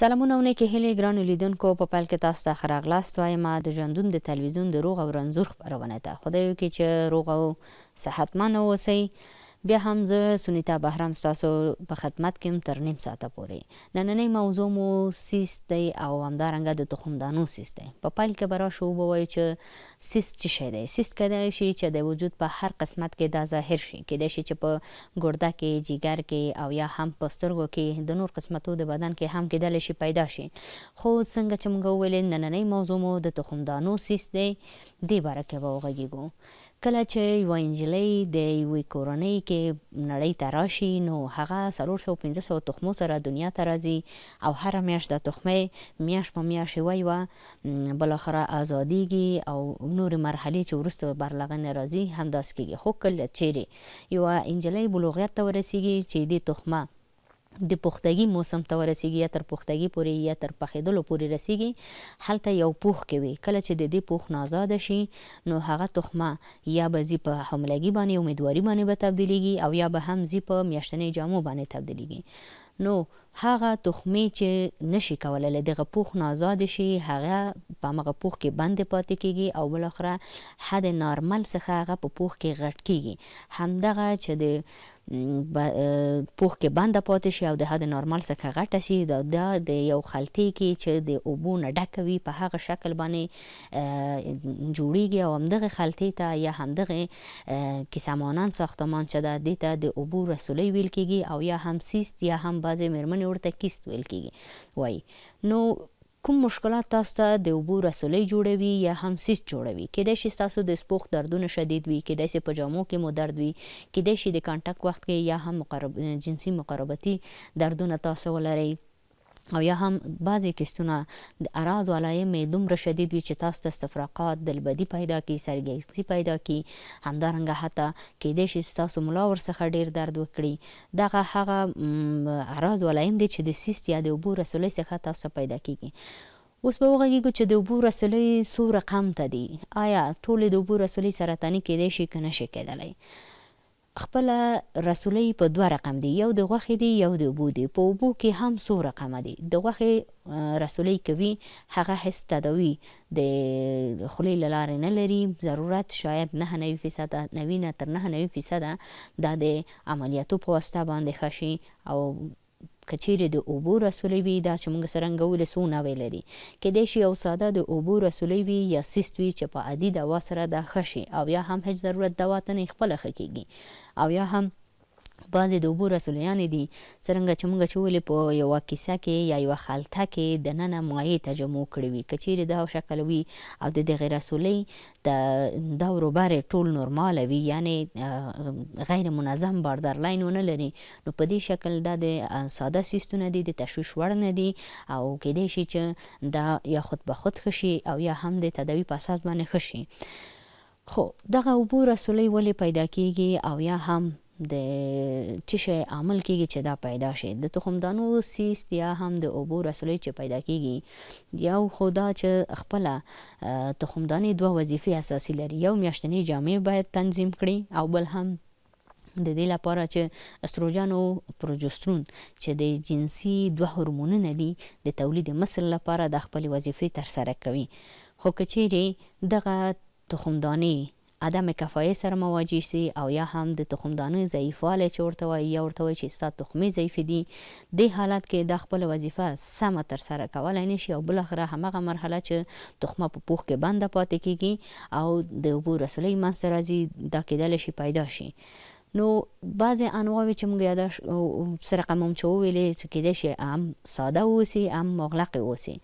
سلامونه ونه کې هلي ګران لیدونکو په پیل کې تاسو ته خراغلاست وایم د ژوندون د تلویزیون د روغ او رنزور خبرونه ده خدای یو کې چې روغ او صحتمن اوسئ بیا هم زه سنیتا بهرام تاسو په خدمت کې تر نیم ساعته پورې نننې موضوع مو سیس دی او همدارنګه د تخم دانو سیس دی په پایل کې برا شو بوي چې سیس څه شی دی سیس کده شي چې د وجود په هر قسمت کې دا ظاهر شي کېدای شي چې په ګرده کې جګر کې او یا هم په سترګو کې د نور قسمتو د بدن کې هم کېدل شي پیدا شي خو څنګه چې موږ ویل نننې موضوع مو د تخم دانو سیس دی د بارکه وغږیږو کله چې یو انجلۍ د یوې کورنۍ کې نړۍ ته راشي نو هغه څلور سوه پنځه سوه تخمو سره دنیا ته راځي او هره میاشت د تخمې میاشت په میاشت یوه یوه بالاخره ازادیږي او نورې مرحلې چې وروسته برلغنې راځي همداسې کیږي خو کله چیرې یوه انجلۍ بلوغیت ته ورسیږي چې دې تخمه د پختګي موسم ته ورسیږي یا تر پختګي پورې یا تر پخېدلو پورې رسیږي هلته یو پوخ کې وي کله چې د دې پوخ نازاده شي نو هغه تخمه یا به زی په حملګي باندې امیدواري باندې به تبدیلیږي او یا به هم زی په میاشتنۍ جامو باندې تبدیلیږي نو هغه تخمه چې نشي کولای له دغه پوخ نه آزاد شي هغه په مغه پوخ کې بند پاتې کیږي او بل اخره حد نارمل څخه هغه په پوخ کې غټ کیږي همدغه چې د پوخ کې بند پاتې شي او د حد نارمل څخه غټه شي دا د یو خلطي کې چې د اوبو نه ډکوي په هغه شکل باندې جوړیږي او همدغه خلطي ته یا همدغه کیسمانان ساختمان چې د دې ته د اوبو رسولي ویل کیږي او یا هم سیست یا هم بعضې مېرمنې ورته کیست ویل کیږي وایي نو کوم مشکلات تاسو ته د اوبو رسولۍ جوړوي یا هم سیس جوړوي کېدای شي تاسو د سپوخ دردونه شدید وي کېدای شي په جامو کې مو درد وي کېدای شي د کانټاک وخت کې یا هم مقرب جنسي مقربتي دردونه تاسو ولرئ او یا هم بعضی کیسونه د اراض ولایم دومره شدید وي چې تاسو ته استفراقات دلبدی پیدا کی سرګیسی پیدا کی همدارنګه حتی کې د شي تاسو ملا ورڅخه ډیر درد وکړي دغه هغه اراض ولایم دي چې د سیست یا د وبو رسولي څخه تاسو پیدا کیږي اوس به وغږیږو چې د اوبو رسولۍ څو رقم ته دي آیا ټولې د اوبو رسولۍ سرطاني کیدای شي که نشي کیدلی خپله رسولۍ په دوه رقم دی یو د غوښې دی یو د اوبو دی په اوبو کې هم څو رقمه دی د غوښې رسولۍ کوي هغه هیڅ تداوي د خولې له لارې نه لري ضرورت شاید نه نوي فیصده نوي نه تر نه نوي فیصده دا د عملیاتو په واسطه باندې ښه شي او کچیرې د اوبو رسولې وي دا چې موږ سرنګ ولې سو ناوې لري کېدای شي یو ساده د اوبو رسولې وي یا سیست وي چې په عادي دوا سره دا خشي او یا هم هیڅ ضرورت دوا ته نه خپل خکېږي او یا هم بعضې د اوبو رسولیانې دي څرنګه چې موږ چې ویلې په یوه کیسه کې یا یوه خلطه کې دننه مایع تجمع کړی وي که چیرې دا شکل وي او د دغې رسولۍ د دا وروبارې ټول نورماله وي یعنې غیر منظم باردر لاین ونه لري نو په دې شکل دا د ساده سیستونه دي د تشویش وړ نه دي او کیدای شي چې دا یا خود به خود خشي او یا هم د تداوی په اساس باندې خشي خو دغه اوبو رسولۍ ولې پیدا کیږي او یا هم د چشه عمل کیږي چې دا پیدا شي د تخمدانو سیس یا هم د اوبو رسولې چې پیدا کیږي یو خدا چې خپل تخمدانې دوه وظیفې اساسي لري یو میاشتنی جامع باید تنظیم کړي او بل هم د دې لپاره چې استروجن او پروجسترون چې د جنسي دوه هورمونونه دي د تولید مثل لپاره د خپل وظیفې تر سره کوي خو کچېری دغه تخمدانی عدم کفایت سره مواجه سي او یا هم د تخمدانۍ ضعیفوالی چې ورته وایي یا ورته وایي چې ستا تخمې ضعیفې دي دې حالت کې دا خپله وظیفه سمه ترسره کولی نه شي او بالاخره همغه مرحله چې تخمه په پوښ کې بنده پاتې کیږي او د اوبو رسولۍ منځته راځي دا کیدلی شي پیدا شي نو بعضې انواوې چې موږ یاده سره قمم چې وویلې چې کیدای شي هم ساده اوسي هم مغلق اوسي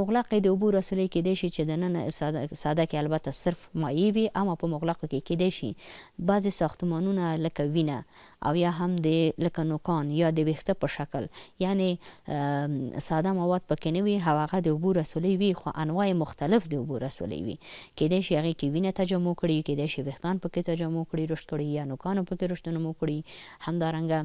مغلق د اوبو رسولې کیدای شي چې د نن ساده کې البته صرف مایع وي اما په مغلق کې کیدای شي بعضې ساختمانونه لکه وینه او یا هم د لکه نوکان یا د ویخته په شکل یعنی ساده مواد پکې نه وي هغه د اوبو رسولې وي خو انواع مختلف د اوبو رسولې وي کیدای شي هغه کې وینه تجمع کړي کیدای شي ویختان پکې تجمع کړي رشد کړي یا نوکان پکې رشتونه مو کړي همدارنګه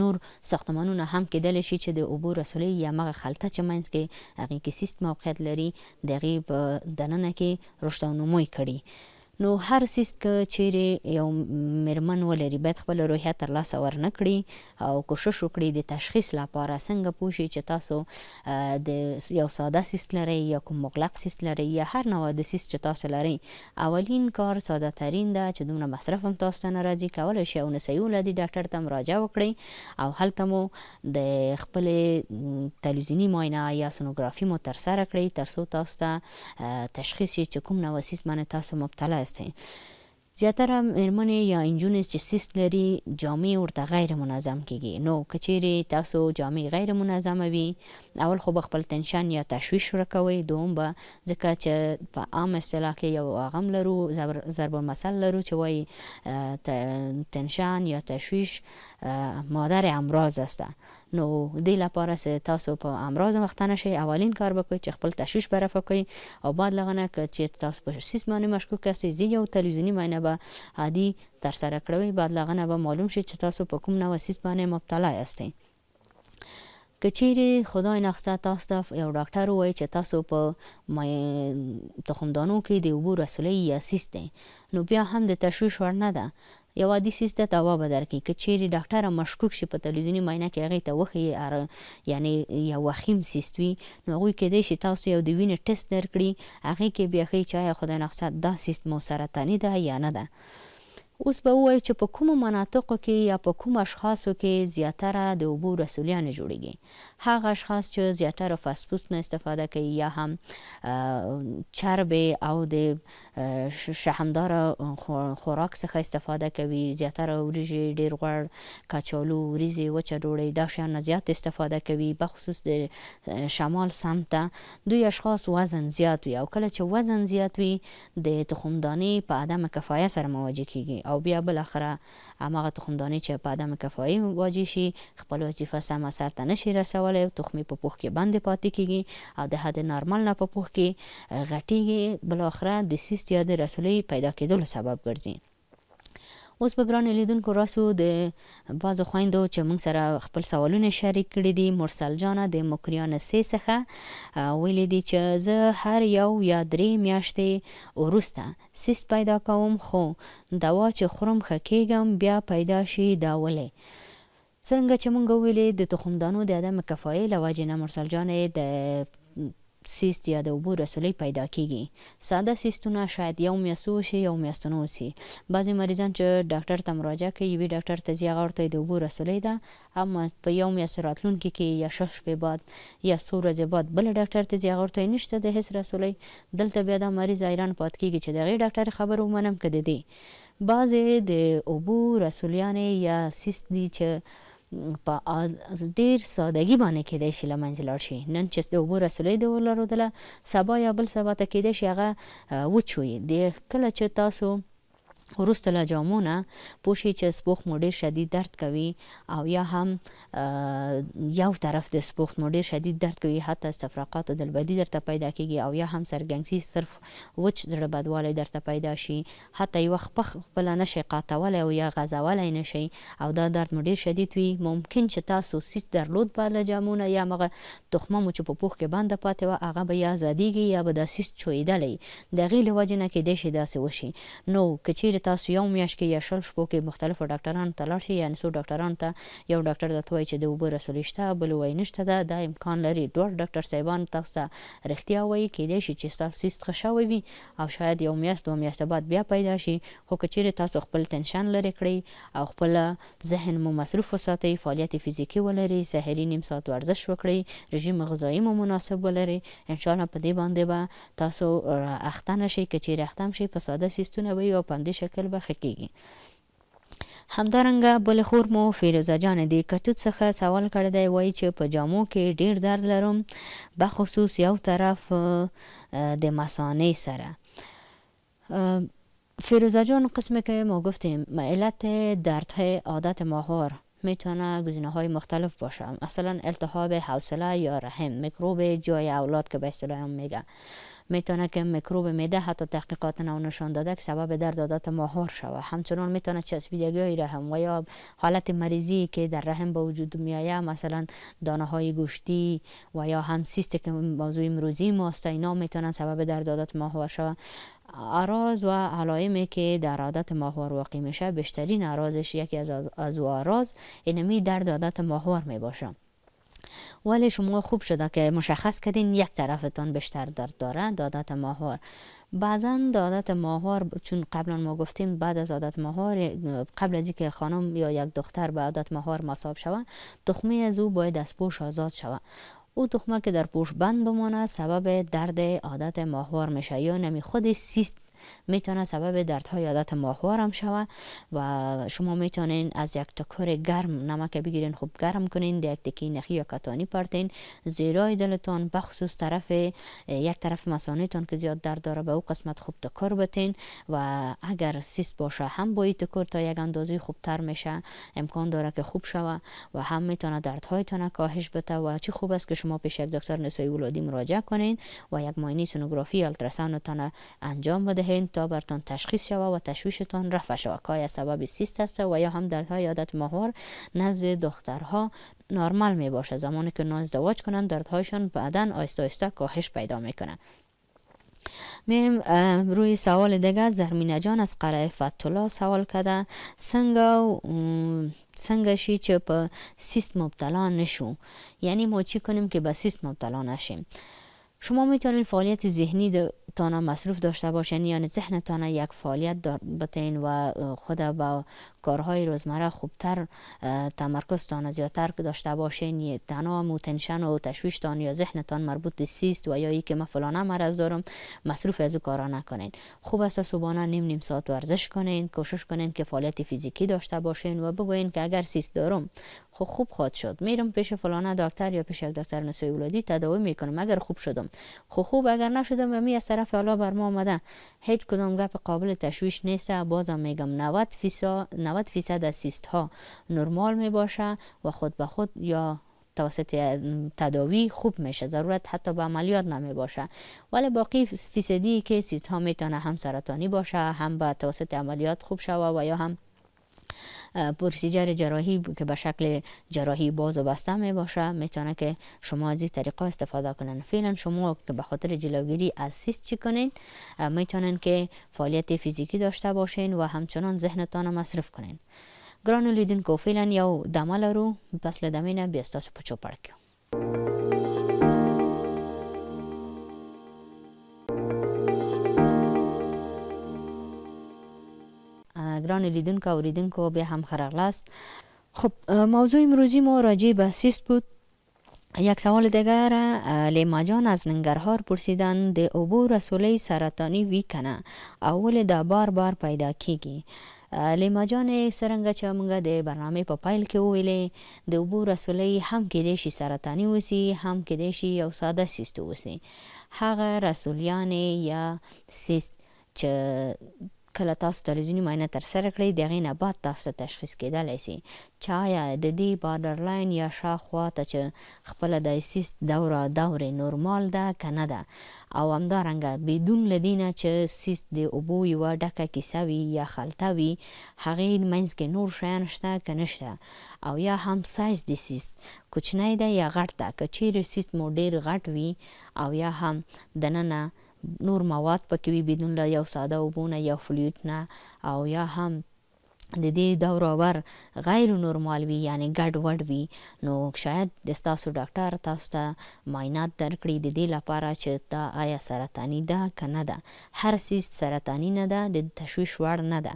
نور ساختمانونه هم کېدلی شي چې د اوبو رسولې یا مغه خلطه چې منځ کې هغې کې سیست موقعیت لري د هغې په دننه کې رشد او نموی کړي نو هر سیست ک چیرې یو مرمن ولري باید خپل روحیه تر لاسه ورنکړي او کوشش وکړي د تشخیص لپاره څنګه پوښي چې تاسو د یو ساده سیست لري یا کوم مغلق سیست لري یا هر نوع د سیست چې تاسو لري اولین کار ساده ترين ده چې دومره مصرف هم تاسو ته ناراضي کول شي او نسيو لدی ډاکټر ته مراجعه وکړي او هلته مو د خپل تلویزیونی معاینه یا سونوګرافي مو تر سره کړئ تر څو تاسو ته تشخیص شي چې کوم نوع سیست باندې تاسو مبتلا هستي زیاتره مېرمنې یا انجونې چې سیست لري جامې ورته غیر منظم کیږي نو کچېری تاسو جامې غیر منظمه وي اول خو خپل ټنشن یا تشويش ورکوي دوم به ځکه چې په عام اصطلاح کې یو غم لرو ضرب المثل لرو چې وایي ټنشن یا تشويش مادر امراض هسته نو دې لپاره چې تاسو په امراض مختنه شي اولین کار وکړئ چې خپل تشویش برف کړئ او بعد لغنه چې تاسو په سیس باندې مشکوک کسي زی یو تلویزیونی معنی به عادي تر سره کړئ بعد لغنه به معلوم شي چې تاسو په کوم نو سیس باندې مبتلا یاستئ که چیرې خدای نخسته تاسو ته یو ډاکټر وایي چې تاسو په تخمدانو کې د اوبو رسولۍ یا سیست دی نو بیا هم د تشویش ور نه ده یو عادي سیس ته دوا به درکړي که چیرې ډاکټر مشکوک شي په تلویزیوني معاینه کې هغه ته وخی یعنی یو وخیم سیس وي نو هغه کېدای شي تاسو یو د وینې ټیسټ درکړي هغه کې بیا ښه چا خدای نقصد دا سیس مو سرطاني ده یا نه ده اوس به ووایو چې په کومو مناطقو کې یا په کومو اشخاصو کې زیاتره د اوبو رسولیان جوړیږي هغه اشخاص چې زیاتره فاسفوس نه استفاده کوي یا هم چرب او د شحمدار خوراک څخه استفاده کوي زیاتره وریجې ډیر غوړ کچالو وریجې وچه ډوډۍ دا شیان زیات استفاده کوي بخصوص د شمال سمت دوی اشخاص وزن زیات وي او کله چې وزن زیات وي د تخمداني په عدم کفایت سره مواجه کیږي او بیا بل اخره هغه تخمدانی چې په عدم کفایي مواجه شي خپل وظیفه سم سر ته نشي رسولای او تخمې په پوښ کې باندې پاتې کیږي او د حد نارمل نه په پوښ کې غټیږي بل اخره د سیست یا د رسولي پیدا کېدو سبب ګرځي اوس په ګران لیدونکو راسو د بازو خويندو چې موږ سره خپل سوالونه شریک کړي دي مرسل جان د مکریان سه څخه ویلې دي چې زه هر یو یا درې میاشتې ورسته سیست پیدا کوم خو دوا چې خورم خکېګم بیا پیدا شي دا ولې څنګه چې مونږ ویلې د تخمدانو د عدم کفایې لواجې نه مرسل جان د سیست یا د اوبو رسولۍ پیدا کیږي ساده سیستونه شاید یو میاشت وشي یو میاشتونه وشي بعضې مریضان چې ډاکټر ته مراجعه کوي یوې ډاکټر ته ځي هغه ورته د اوبو رسولۍ ده اما په یو میاشت راتلونکي کې یا شل شپې بعد یا څو ورځې بعد بل ډاکټر ته ځي هغه ورته نشته د هیڅ رسولۍ دلته بیا دا مریض حیران پات کیږي چې د هغې ډاکټر خبر ومنم که د دې بعضې د اوبو رسولیانې یا سیست دي چې په ډیر سادهګي باندې کېدای شي لمنځه لاړ شي نن چې د اوبو رسولۍ د ولرودله سبا یا بل سبا ته کېدای شي هغه وچوي د کله چې تاسو وروسته له جامو نه پوه شئ چې سپوخت مو ډېر شدید درد کوي او یا هم یو طرف د سپوخت مو ډېر شدید درد کوي حتی استفراقات د البدی درته پیدا کیږي او یا هم سرګنګسي صرف وچ زړه بدوالی درته پیدا شي حتی یو خپخ خپل نه شي قاتولی او یا غځولی نه شي او دا درد مو ډېر شدید وي ممکن چې تاسو سیس درلود به له جامو نه یا مغه تخمه مو چې په پوښ کې بنده پاتې وه هغه به یا زادیږي یا به دا سیس چویدلی د هغې له وجې نه کیدای شي داسې وشي نو که چیرې کې تاسو یو میاشت کې یا شل شپو کې مختلفو ډاکټرانو ته لاړ شئ یعنې څو ډاکټرانو ته یو ډاکټر درته وایي چې د اوبه رسولي شته بل وایي نشته ده دا امکان لري دوه ډاکټر صاحبان تاسو ته رښتیا وایي کیدای شي چې ستاسو سیست ښه شوی وي او شاید یو میاشت دوه میاشته بعد بیا پیدا شي خو که چیرې تاسو خپل ټنشن لرې کړئ او خپل ذهن مو مصروف وساتئ فعالیت فزیکي ولرئ سحري نیم ساعت ورزش وکړئ رژیم غذایي مو مناسب ولرئ ان شاء الله په دې باندې به با تاسو اختنه شي که چیرې اختم شي په ساده سیستونه وي او په همدې شکل شکل به خکېږي همدارنګه بل خور مو فیروزه جان دی کټوت څخه سوال کړی دی وای چې په جامو کې ډیر درد لرم به خصوص یو طرف د مسانه سره فیروزه جان قسمی که ما گفتیم علت دردهای عادت ماهار میتونه گزینه های مختلف باشه مثلا التهاب حوصله یا رحم میکروب جای اولاد که به اصطلاح میگه میتونه که میکروب میده حتی تحقیقات نو نشان داده که سبب درد ماهور ماهوار شوه همچنان میتونه چسبیدگی رحم و یا حالت مریضی که در رحم به وجود میایه مثلا دانه های گوشتی و یا هم سیست که موضوع امروزی ماست اینا میتونن سبب درد ماهور ماهور شوه و علائمی که در عادت ماهوار واقع میشه بیشترین آرازش یکی از از, آراز اینمی درد عادت ماهوار میباشه ولی شما خوب شده که مشخص کردین یک طرفتان بیشتر درد داره دادت ماهار بعضا عادت ماهار چون قبلا ما گفتیم بعد از عادت ماهار قبل از اینکه خانم یا یک دختر به عادت ماهار مصاب شود تخمه از او باید از پوش آزاد شود او تخمه که در پوش بند بمانه سبب درد عادت ماهوار میشه یا نمی خود سیست میتونه سبب دردهای عادت ماهوار هم و شما میتونین از یک تکر گرم نمک بگیرین خوب گرم کنین یک تکی نخی یا کتانی پرتین زیرای دلتان بخصوص طرف یک طرف تان که زیاد درد داره به او قسمت خوب تکر بتین و اگر سیست باشه هم با تکر تا یک اندازه تر میشه امکان داره که خوب شوه و هم میتونه تان کاهش بده و چی خوب است که شما پیش یک دکتر نسایی ولادی مراجعه کنین و یک ماینی سونوگرافی التراساوند انجام بده. هند تا برتان تشخیص شود و تشویشتان رفع شوه که یا سبب سیست است و یا هم در های عادت ماهوار نزد دخترها نرمال می باشه زمانی که نازدواج کنند دردهایشان بعدا آیست آیسته کاهش پیدا می میم روی سوال دیگه زرمینه جان از قره فتولا سوال کده سنگ و شی چه په سیست مبتلا نشون یعنی ما چی کنیم که به سیست مبتلا نشیم شما میتونین فعالیت ذهنی تانه مصروف داشته باشین یعنی ذهن تانه یک فعالیت دار بتین و خود با کارهای روزمره خوبتر تمرکز تانه زیادتر داشته باشین تنام و و تشویش تان یا ذهن تان مربوط سیست و یا ای که ما فلانه مرض دارم مصروف از او کارا نکنین خوب است صبحانه نیم نیم ساعت ورزش کنین کوشش کنین که فعالیت فیزیکی داشته باشین و بگوین که اگر سیست دارم خب خوب خواهد شد میرم پیش فلانه دکتر یا پیش یک دکتر نسوی ولادی تداوی میکنم اگر خوب شدم خب خوب اگر نشدم و می از طرف حالا بر ما آمده هیچ کدام گپ قابل تشویش نیست بازم میگم 90 فیصد از سیست ها نرمال میباشه و خود به خود یا توسط تداوی خوب میشه ضرورت حتی به عملیات نمی باشه ولی باقی فیصدی که سیست ها میتونه هم سرطانی باشه هم به توسط عملیات خوب شوه و یا هم پروسیجر جراحی که به شکل جراحی باز و بسته می باشه میتونه که شما از این طریقه استفاده کنن فعلا شما که به خاطر جلوگیری از سیست چی کنین میتونن که فعالیت فیزیکی داشته باشین و همچنان ذهنتان مصرف کنین گران کو فعلا یو دمه لرو پس لدمینه بیستاس پچو پرکیو ګران لیدونکو او اوریدونکو بیا هم خرغلاست خب موضوع امروزی ما راجع به سیست بود یک سوال دیگر لیما جان از ننگرهار پرسیدن د اوبو رسوله سرطانی وی کنه اول دا بار بار پیدا کیگی لیما جان سرنګه چې موږ د برنامه په پا پایل کې وویلې د اوبو رسوله هم کېدای شي سرطانی وسی هم کېدای شي یو ساده سیست وسی هغه رسولیان یا سیست چې کله تاسو تلویزیونی معاینه ترسره کړئ د هغې نه بعد تاسو ته تشخیص کیدلی سي چې آیا د دې بارډرلاین یا شاخوا ته چې خپله د سیست دوره دورې نورمال ده که نه ده او همدارنګه بدون له دې نه چې سیست د اوبو یوه ډکه کیسه وي یا خلطه وي هغې منځ کې نور شیان شته که نشته او یا هم سایز د سیست کوچنی ده یا غټ ده که چیرې سیست مو ډیر غټ وي او یا هم دننه نور مواد پکې وي بدون له یو ساده اوبو نه یا فلوید نه او یا هم د دې دور اور غیر نورمال وي یعنی ګډ وډ وي نو شاید د تاسو ډاکټر تاسو ته معاینات درکړي د دې لپاره چې دا آیا سرطانی ده کنه ده هر سیس سرطانی نه ده د تشویش وړ نه ده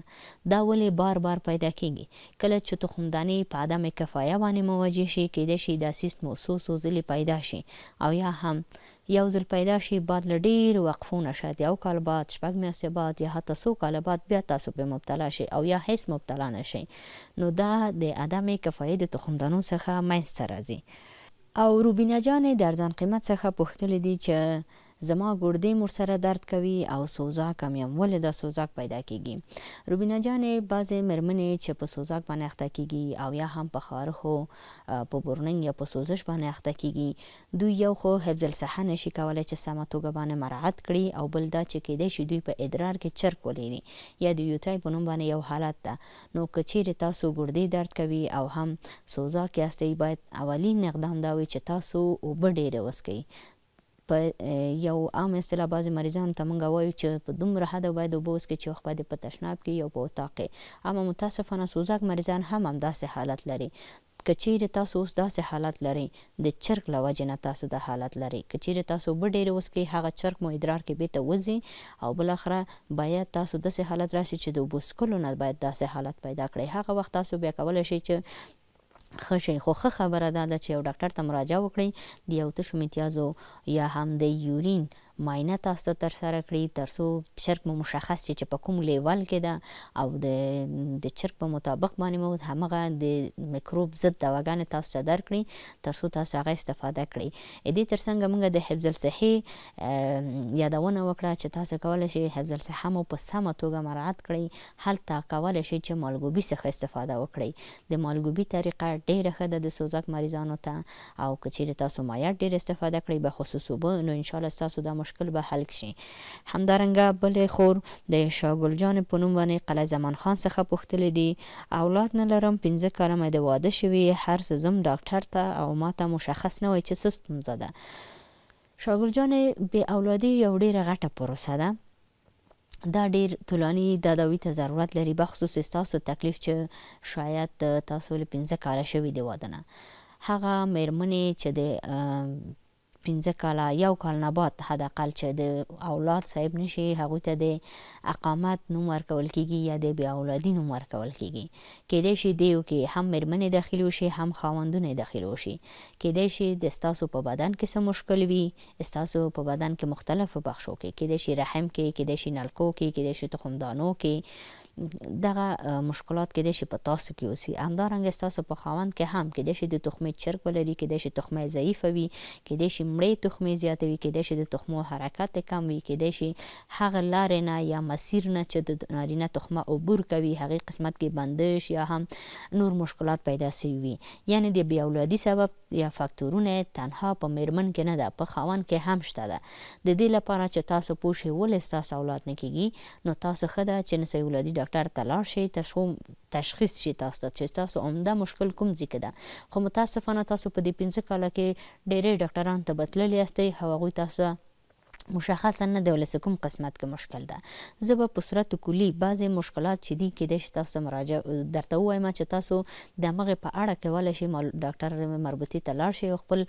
دا ولې بار بار پیدا کیږي کله چې تخمدانی په عدم کفایه باندې مواجه شي کېدای شي دا سیس مو سوسو ځلې پیدا شي او یا هم یو ځل پیدا شي بعد له ډیر وقفو نه شاید یو کال بعد شپږ میاشتې بعد یا حتی څو کال بعد بیا تاسو په مبتلا شي او یا هیڅ مبتلا نه شي نو دا د عدم کفایت د تخمدانو څخه منځته راځي او روبینا جان درزن قیمت څخه پوښتل دي چې زما ګردې مر سره درد کوي او سوزاک هم یم ولې دا سوزاک پیدا کیږي روبینا جانې بعضې مېرمنې چې په سوزاک باندې اخته کیږي او یا هم په خارخو په بورننګ یا په سوزش باندې اخته کیږي دوی یو خو حفظ الصحه نشي کولای چې سمه توګه باندې مراعات کړي او بل دا چې کېدای شي دوی په ادرار کې چرک ولري یا د یوتای په نوم باندې یو حالت ده نو کچېرې تاسو ګردې درد کوي او هم سوزاک یاستئ باید اولین اقدام دا وي چې تاسو اوبه ډېره وڅښئ په یو عام اصطلاح بعض مریضانو ته مونږ وایو چې په دومره حد باید اوبه وڅکي چې خپل د په تشناب کې یو په اتاق کې اما متاسفانه سوزاک مریضان هم همداسې حالت لري کچیر تاسو اوس داسې حالت لري د چرګ لوجه نه تاسو د حالت لري کچیر تاسو به ډیر وسکي هغه چرګ مو ادرار کې به ته وزي او بل اخره باید تاسو داسې حالت راشي چې د بوسکلو نه باید داسې حالت پیدا کړئ هغه وخت تاسو بیا کولای شئ چې ښه شي خو ښه خبره دا ده چې یو ډاکټر ته مراجعه وکړئ د یو تشو امتیازو یا هم د یورین معاینه تاسو ته تر سره کړئ ترڅو چرک مو مشخص شي چې په کوم لیول کې ده او د د چرک په مطابق باندې مو همغه د میکروب ضد دواګانې تاسو ته درکړي ترڅو تاسو هغه استفاده کړئ ا دې ترڅنګ موږ د حفظ الصحه یادونه وکړه چې تاسو کولای شئ حفظ الصحه مو په سمه توګه مراعات کړئ هلته کولای شئ چې مالګوبي څخه استفاده وکړئ د مالګوبي طریقه ډیره ښه ده د سوزاک مریضانو ته او کچیر تاسو مایع ډیر استفاده کړئ به خصوص وبو نو ان شاء الله تاسو د مشکل به حل شي همدارنګه بلې خور د شاګل جان په نوم باندې قلعه زمان خان څخه پوښتلې دي اولاد نه لرم 15 کاله مې د واده شوی هر څه زم ډاکټر ته او ماته مشخص نه وای چې څه ستونزه ده شاګل جان به اولادي یو ډیره غټه پروسه ده دا ډیر طولانی داداوی ته ضرورت لري بخصوص تاسو تکلیف چې شاید تاسو له 15 کاله شوی دی ودانه هغه مېرمنې چې د 15 کاله یو کال نه بعد حداقل چې د اولاد صاحب نشي هغه ته د اقامت نوم ورکول کیږي یا د بیا اولادی نوم ورکول کیږي کېدای شي دیو کې هم مرمنې داخلي وشي هم خاوندونه داخل وشي کېدای شي د ستاسو په بدن کې څه مشکل وي ستاسو په بدن کې مختلف بخشو کې کېدای شي رحم کې کېدای شي نلکو کې کېدای شي تخمدانو کې دغه مشکلات کې د شي په تاسو کې اوسي همدارنګه تاسو په خاوند کې هم کې د شي د تخمه چرک ولري کې د شي تخمه ضعیف وي کې د شي مړې تخمه زیات وي کې د شي د تخمو حرکت کم وي کې د شي هغه لارې نه یا مسیر نه چې د نارینه تخمه عبور کوي هغه قسمت کې بندش یا هم نور مشکلات پیدا شوي یعنی د بی اولادي سبب یا فاکتورونه تنها په میرمن کې نه ده په خاوند کې هم شته ده د دې لپاره چې تاسو پوښي ولې تاسو اولاد نه کیږي نو تاسو خدای چې نسې اولادي ډاکټر ته لاړ شئ تاسو تشخیص شي تاسو ته چې تاسو عمده مشکل کوم ځکه ده خو متاسفانه تاسو په دې 15 کاله کې ډیری ډاکټرانو ته بتللی یاستئ هغوی تاسو مشخصا نه دی ولسه کوم قسمت کې مشکل ده زه به په صورت کلی بعضې مشکلات چې دي کېدای شي تاسو مراجعه درته ووایم چې تاسو د مغې په اړه کولی شئ ډاکټر مربوطې ته لاړ شئ او خپل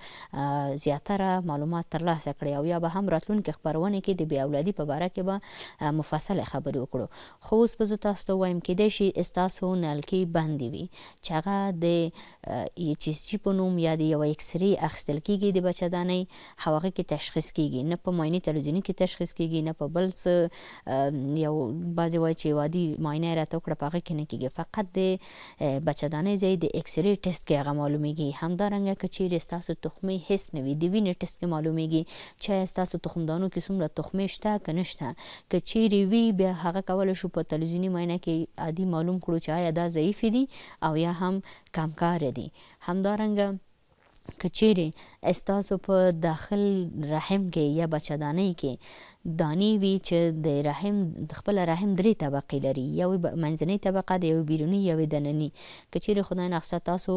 زیاتره معلومات ترلاسه کړئ او یا به هم راتلونکي خپرونې کې د بې اولادي په باره کې به مفصله خبرې وکړو خو اوس به زه تاسو ته ووایم کېدای شي ستاسو نلکې بندې وي چې هغه د ایچ اس جي په نوم یا د یوه اکسرې اخیستل کېږي د بچهدانۍ هغه کې تشخیص کېږي نه په معاینې ایتالوجیني کې تشخیص کیږي نه په بل څه یو بعضی وایي چې وادي ماینه راته کړ په هغه کې نه کیږي فقط د بچدانې ځای د ایکس ری ټیسټ کې هغه معلومیږي همدارنګه کچې ستاسو تخمه هیڅ نه وي د وینې ټیسټ کې معلومیږي چې ستاسو تخمدانو کې څومره تخمه شته که نشته که چیرې وي بیا هغه کولای شو په تلویزیوني ماینه کې عادي معلوم کړو چې آیا دا ضعیف دي او یا هم کمکار دي همدارنګه که چیرې ستاسو په داخل رحم کې یا بچه دانۍ کې دانی وي چې د رحم د خپل رحم درې طبقې لري یو منځنۍ طبقه د یو بیرونی یو دننی کچیر خدای نه خصه تاسو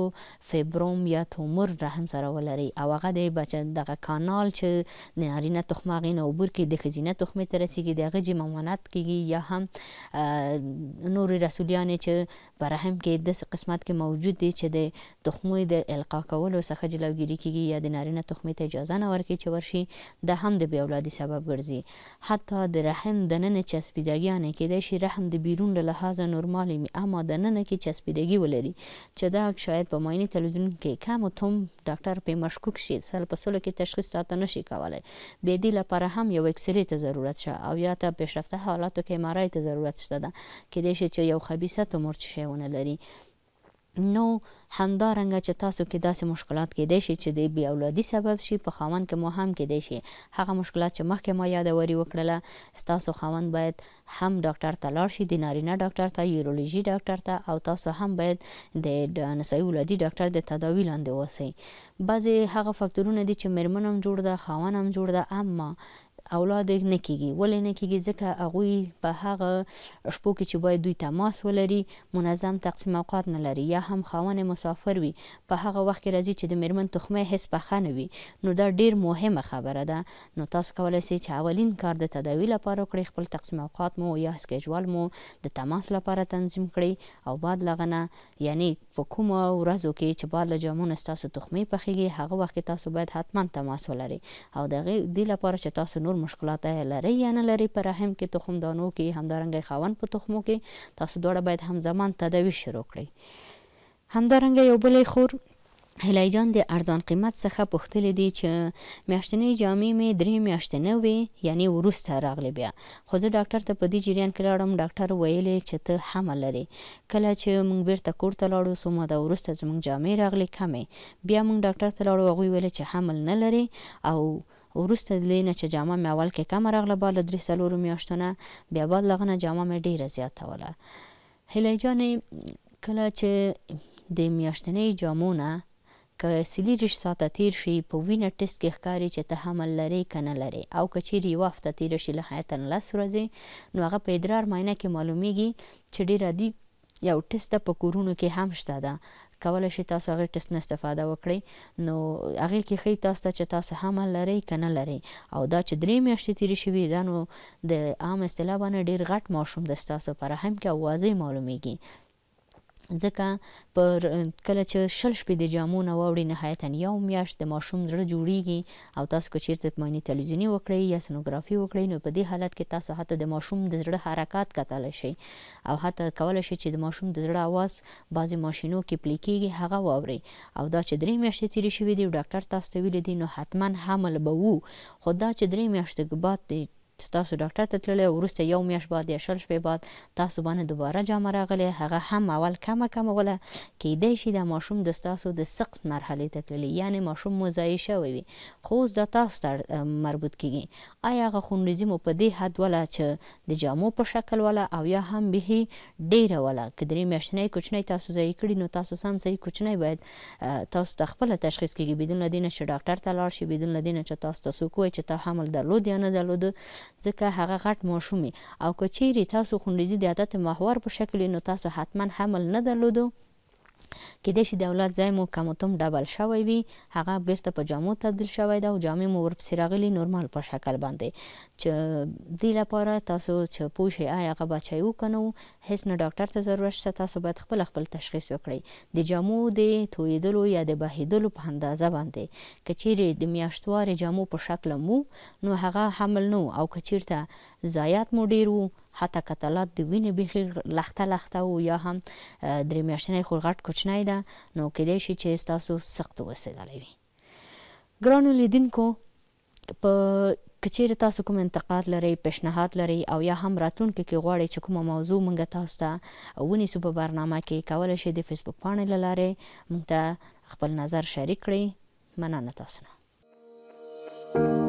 فیبروم یا تومور رحم سره ولري او هغه د بچ دغه کانال چې د نارینه تخمه غین او بور کې د خزینه تخمه ترسيږي دغه جې ممانعت کیږي یا هم نور رسولیان چې پر رحم کې د قسمت کې موجود دي چې د تخمه د القا کولو څخه جلوګیری کیږي یا د نارینه تخمه ته اجازه نه ورکړي چې ورشي د هم د بی اولادي سبب ګرځي حتی د رحم دننه چسبیدګي نه کېدای شي رحم د بیرون له لحاظه نورمال وي اما دننه کې چسبیدګي ولري چې دا شاید په ماینه تلویزیون کې کم او تم ډاکټر په مشکوک شي سل په سلو کې تشخیص تاته نشي کولای به دې لپاره هم یو اکسری ته ضرورت شته او یا ته پیشرفته حالاتو کې مارای ته ضرورت شته ده کېدای شي چې یو خبيثه تومور شي ونه لري نو همدارنګه چې تاسو کې داسې مشکلات کېدای شي چې د بی اولادي سبب شي په خاوند کې مو هم کېدای شي هغه مشکلات چې مخکې ما یادوري وکړله ستاسو خاوند باید هم ډاکټر ته لاړ شي د نارینه ډاکټر ته یورولوژي ډاکټر ته او تاسو هم باید د نسایي ولادي ډاکټر د تداوی لاندې اوسئ بعضې هغه فکتورونه دي چې میرمن هم جوړ ده خاوند هم جوړ ده اما اولاد نه کیږي ولې نه کیږي ځکه هغوی په هغه شپو کې چې باید دوی تماس ولري منظم تقسیم اوقات نه لري یا هم خاون مسافر وي په هغه وخت کې راځي چې د میرمن تخمه هیڅ پخه نه وي نو دا ډیر مهمه خبره ده نو تاسو کولای شئ چې اولین کار د تداوی لپاره وکړئ خپل تقسیم اوقات مو یا سکیجوال مو د تماس لپاره تنظیم کړئ او بعد لغنه یعنی په کومه ورځو کې چې بار له جامونو ستاسو تخمه پخېږي هغه وخت تاسو باید حتما تماس ولري او دغه دی لپاره چې تاسو نور مشکلات لري یا نه لري په رحم کې تخم دانو کې همدارنګه خاون په تخمو کې تاسو دواړه باید همزمان تداوی شروع کړئ همدارنګه یو بلې خور هلای جان د ارزان قیمت څخه پوښتلې دي چې میاشتنی جامې می درې میاشتنه وي یعنی ورسته راغلی بیا خو زه ډاکټر ته په دې جریان کې لاړم ډاکټر ویلې چې ته حمل لري کله چې موږ بیرته کور ته لاړو سو مده ورسته زموږ جامې راغلي کمې بیا موږ ډاکټر ته لاړو هغوی ویل چې حمل نه لري او وروسته د دې نه چې جامه مې اول کې کمه راغله به له درې څلورو میاشتو نه بیا بعد له هغه نه جامه مې ډېره زیاتوله هیلۍ جانې کله چې د میاشتنۍ جامو نه که سیلی رش ساته تیر شي په وینه ټیسټ کې ښکاري چې ته حمل لري که نه لري او که چیرې یوه هفته تیره شي له حیاته نه لس ورځې نو هغه په ادرار معاینه کې معلومیږي چې ډېره دی یو ټیسټ په کورونو کې هم شته ده کولای شي تاسو هغه ټیسټ نه استفاده وکړئ نو هغه کې خې تاسو ته چې تاسو حمل لري کنه لري او دا چې درې میاشتې تیری شوي دا نو د عام اصطلاح باندې ډیر غټ ماشوم د تاسو پر هم کې اوازې معلومیږي ځکه پر کله چې شل شپې د جامو نه واوړي نهایتا یو میاشت د ماشوم زړه جوړیږي او تاسو که چیرته معنی تلویزیوني وکړئ یا سونوګرافي وکړئ نو په دې حالت کې تاسو حتی د ماشوم د زړه حرکات کتلی شئ او حتی کولی شئ چې د ماشوم د زړه اواز بعضې ماشینو کې پلی کیږي هغه واورئ او دا چې درې میاشتې تیرې شوي دي ډاکټر تاسو ته ویلي دي نو حتما حمل به وو خو دا چې درې میاشتې بعد چې تاسو ډاکټر ته تللی وروسته یو میاشت بعد یا شل شپې بعد تاسو باندې دوباره جامه راغلی هغه هم اول کمه کمه وله کیدای شي دا ماشوم د ستاسو د سقط مرحلې ته تللی یعنی ماشوم مو ضایع شوی وي خو اوس دا تاسو ته مربوط کیږي آیا هغه خونریزي مو په دې حد وله چې د جامو په شکل وله او یا هم بیخي ډیره وله که درې میاشتنۍ کوچنۍ تاسو ضایع کړي نو تاسو سم صحیح کوچنۍ باید تاسو ته خپله تشخیص کیږي بدون له دې نه چې ډاکټر ته لاړ شي بدون له دې نه چې تاسو ته څوک وایي چې تا حمل درلود یا نه درلود ځکه هغه غټ ماشوم او که چیرې تاسو خونریزي د عادت محور په شکل نو تاسو حتما حمل نه درلودو کیدای شي د اولاد ځای مو کم وتم ډبل شوی وي هغه بیرته په جامو تبدیل شوی ده او جامې مو ورپسې راغلي نورمال په شکل باندې چې دې لپاره تاسو چې پوه شئ آیا هغه بچی وکنو هیڅ نه ډاکټر ته ضرورت شته تاسو باید خپل خپل تشخیص وکړئ د جامو د تویدلو یا د بهیدلو په اندازه باندې کچیرې د میاشتوارې جامو په شکل مو نو هغه حمل نو او کچیرته ضایعات مو ډیر وو حتی کتلات د وینې بیخي لخته لخته وو یا هم درې میاشتنۍ خورغټ کوچنی ده نو کیدای شي چې ستاسو سخت ورسېدلی وي ګرانو لیدونکو په کچیر تاسو کوم انتقاد لرئ پیشنهاد لرئ او یا هم راتلونکي کې غواړئ چې کومه موضوع مونږ تاسو ته ونیسو په برنامه کې کولای شئ د فیسبوک پاڼې له لارې مونږ ته خپل نظر شریک کړئ مننه تاسو نه